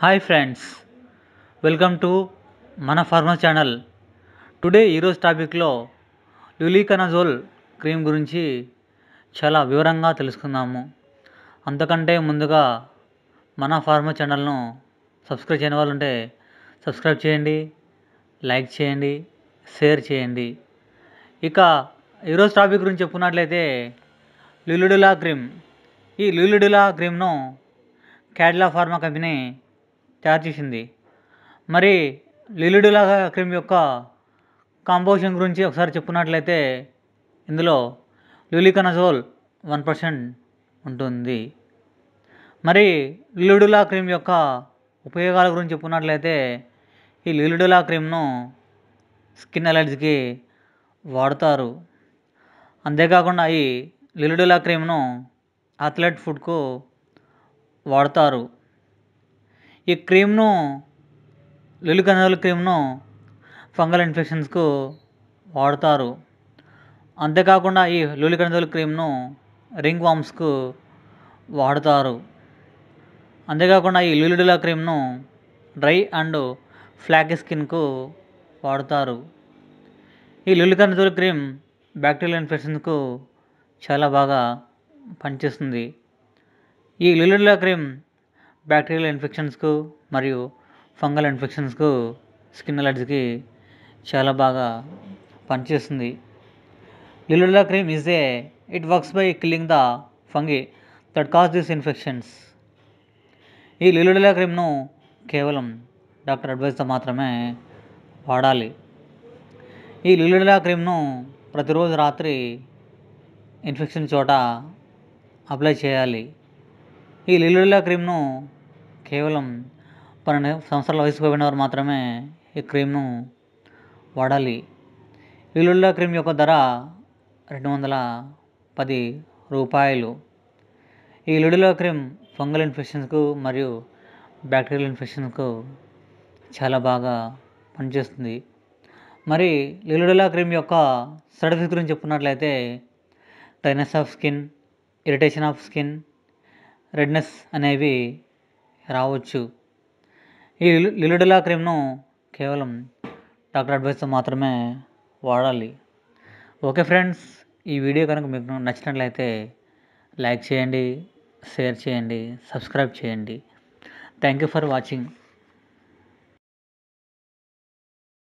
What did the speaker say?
hi friends welcome to మన pharma channel today ఈరోజు టాపిక్లో లులీకనజోల్ క్రీమ్ గురించి చాలా వివరంగా తెలుసుకుందాము అంతకంటే ముందుగా మన ఫార్మా ఛానల్ను సబ్స్క్రైబ్ చేయని వాళ్ళు ఉంటే సబ్స్క్రైబ్ చేయండి లైక్ చేయండి షేర్ చేయండి ఇక ఈరోజు టాపిక్ గురించి చెప్పుకున్నట్లయితే లులుడులా క్రీమ్ ఈ లులుడులా క్రీమ్ను క్యాడ్లా ఫార్మా కంపెనీ తయారు చేసింది మరి లీలుడులాగా క్రీమ్ యొక్క కాంపోజిషన్ గురించి ఒకసారి చెప్పుకున్నట్లయితే ఇందులో ల్యూలికనజోల్ వన్ పర్సెంట్ ఉంటుంది మరి లిలుడులా క్రీమ్ యొక్క ఉపయోగాల గురించి చెప్పుకున్నట్లయితే ఈ లిలుడులా క్రీమ్ను స్కిన్ అలర్జీకి వాడతారు అంతేకాకుండా ఈ లిలుడులా క్రీమ్ను అథ్లెట్ ఫుడ్కు వాడతారు ఈ క్రీమ్ను లిల్లీ క్రీమ్ను ఫంగల్ ఇన్ఫెక్షన్స్కు వాడతారు అంతేకాకుండా ఈ లూలి క్రీమ్ను రింగ్ వామ్స్కు వాడతారు అంతేకాకుండా ఈ లూలిడులా క్రీమ్ను డ్రై అండ్ ఫ్లాక్ స్కిన్కు వాడతారు ఈ లులికనజోల్ క్రీమ్ బ్యాక్టీరియల్ ఇన్ఫెక్షన్స్కు చాలా బాగా పనిచేస్తుంది ఈ లులిలా క్రీమ్ బ్యాక్టీరియల్ ఇన్ఫెక్షన్స్కు మరియు ఫంగల్ ఇన్ఫెక్షన్స్కు స్కిన్ అలర్జీకి చాలా బాగా పనిచేస్తుంది లిలోలా cream is a it works by killing the fungi that cause this infections ఈ లిలోలా క్రీమ్ను కేవలం డాక్టర్ అడ్వైస్తో మాత్రమే వాడాలి ఈ లిలోలా క్రీమ్ను ప్రతిరోజు రాత్రి ఇన్ఫెక్షన్ చోట అప్లై చేయాలి ఈ లిలోలా క్రీమ్ను కేవలం పన్నెండు సంవత్సరాల వయసు పోయిన వారు మాత్రమే ఈ క్రీమ్ను వాడాలి ఇలుళ్ళ క్రీమ్ యొక్క ధర రెండు వందల పది రూపాయలు ఈ లుడిలో క్రీమ్ ఫంగల్ ఇన్ఫెక్షన్స్కు మరియు బ్యాక్టీరియల్ ఇన్ఫెక్షన్స్కు చాలా బాగా పనిచేస్తుంది మరి లిలుడిలా క్రీమ్ యొక్క సైడ్ గురించి చెప్పుకున్నట్లయితే టైనస్ of skin irritation of skin redness అనేవి రావచ్చు ఈ లిలుడిలా క్రీమ్ను కేవలం డాక్టర్ అడ్వైస్తో మాత్రమే వాడాలి ఓకే ఫ్రెండ్స్ ఈ వీడియో కనుక మీకు నచ్చినట్లయితే లైక్ చేయండి షేర్ చేయండి సబ్స్క్రైబ్ చేయండి థ్యాంక్ యూ ఫర్ వాచింగ్